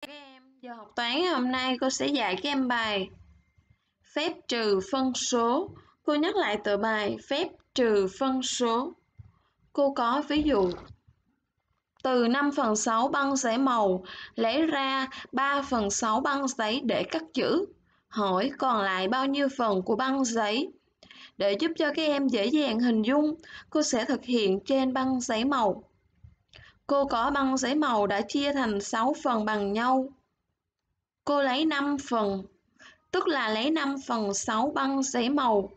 Các em, giờ học toán hôm nay cô sẽ dạy các em bài phép trừ phân số. Cô nhắc lại tựa bài phép trừ phân số. Cô có ví dụ từ 5 phần 6 băng giấy màu lấy ra 3 phần 6 băng giấy để cắt chữ. Hỏi còn lại bao nhiêu phần của băng giấy? Để giúp cho các em dễ dàng hình dung, cô sẽ thực hiện trên băng giấy màu. Cô có băng giấy màu đã chia thành 6 phần bằng nhau. Cô lấy 5 phần, tức là lấy 5 phần 6 băng giấy màu.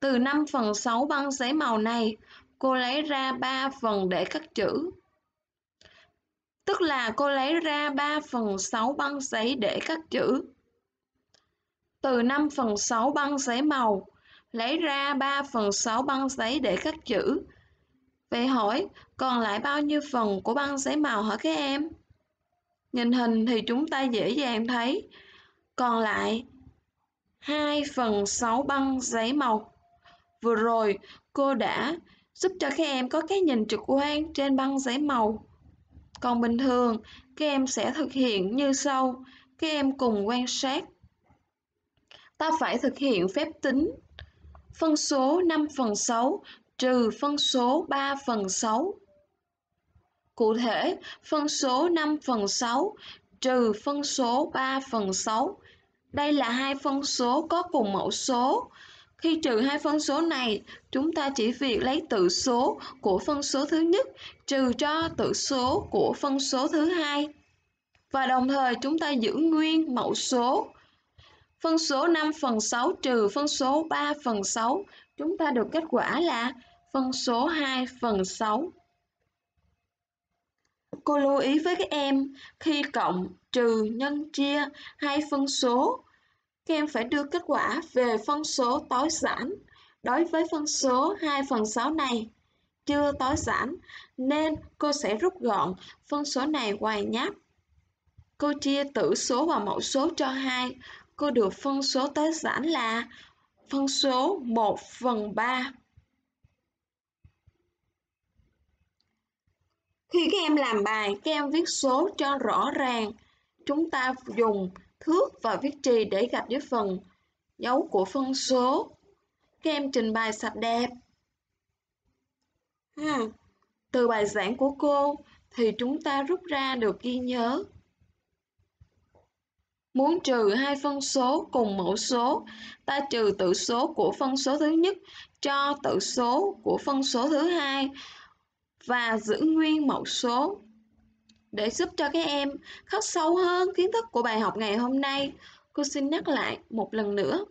Từ 5 phần 6 băng giấy màu này, cô lấy ra 3 phần để cắt chữ. Tức là cô lấy ra 3 phần 6 băng giấy để cắt chữ. Từ 5 phần 6 băng giấy màu, lấy ra 3 phần 6 băng giấy để cắt chữ. Vậy hỏi, còn lại bao nhiêu phần của băng giấy màu hả các em? Nhìn hình thì chúng ta dễ dàng thấy. Còn lại 2 phần 6 băng giấy màu. Vừa rồi cô đã giúp cho các em có cái nhìn trực quan trên băng giấy màu. Còn bình thường, các em sẽ thực hiện như sau. Các em cùng quan sát. Ta phải thực hiện phép tính phân số 5 phần 6 trừ phân số 3 phần 6 Cụ thể, phân số 5 phần 6 trừ phân số 3 phần 6. Đây là hai phân số có cùng mẫu số. Khi trừ hai phân số này, chúng ta chỉ việc lấy tử số của phân số thứ nhất trừ cho tử số của phân số thứ hai. Và đồng thời chúng ta giữ nguyên mẫu số. Phân số 5 phần 6 trừ phân số 3 phần 6, chúng ta được kết quả là phân số 2 phần 6 cô lưu ý với các em khi cộng, trừ, nhân chia hai phân số, các em phải đưa kết quả về phân số tối giản đối với phân số 2 phần 6 này chưa tối giản nên cô sẽ rút gọn phân số này hoài nháp. Cô chia tử số và mẫu số cho hai cô được phân số tối giản là phân số 1 phần 3. Khi các em làm bài, các em viết số cho rõ ràng. Chúng ta dùng thước và viết trì để gặp với phần dấu của phân số. Các em trình bày sạch đẹp. Hmm. Từ bài giảng của cô thì chúng ta rút ra được ghi nhớ. Muốn trừ hai phân số cùng mẫu số, ta trừ tử số của phân số thứ nhất cho tử số của phân số thứ hai và giữ nguyên mẫu số. Để giúp cho các em khắc sâu hơn kiến thức của bài học ngày hôm nay, cô xin nhắc lại một lần nữa.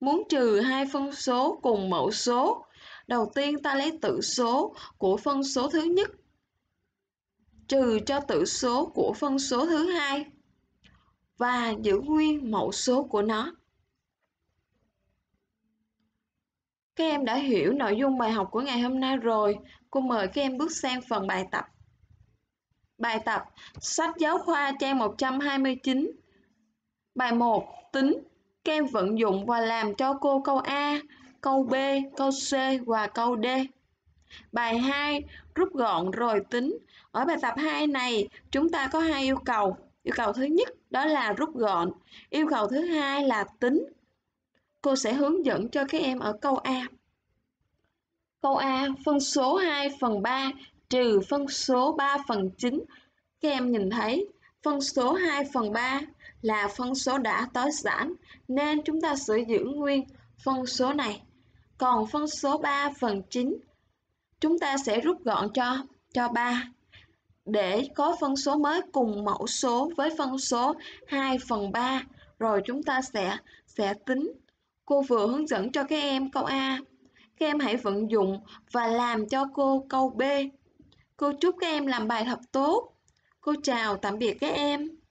Muốn trừ hai phân số cùng mẫu số, đầu tiên ta lấy tử số của phân số thứ nhất trừ cho tử số của phân số thứ hai và giữ nguyên mẫu số của nó. Các em đã hiểu nội dung bài học của ngày hôm nay rồi. Cô mời các em bước sang phần bài tập. Bài tập sách giáo khoa trang 129. Bài 1 tính. Các em vận dụng và làm cho cô câu A, câu B, câu C và câu D. Bài 2 rút gọn rồi tính. Ở bài tập 2 này chúng ta có hai yêu cầu. Yêu cầu thứ nhất đó là rút gọn, yêu cầu thứ hai là tính Cô sẽ hướng dẫn cho các em ở câu A. Câu A, phân số 2 phần 3 trừ phân số 3 phần 9. Các em nhìn thấy phân số 2 phần 3 là phân số đã tối giản nên chúng ta sử giữ nguyên phân số này. Còn phân số 3 phần 9 chúng ta sẽ rút gọn cho cho 3 để có phân số mới cùng mẫu số với phân số 2 phần 3 rồi chúng ta sẽ sẽ tính Cô vừa hướng dẫn cho các em câu A. Các em hãy vận dụng và làm cho cô câu B. Cô chúc các em làm bài thật tốt. Cô chào tạm biệt các em.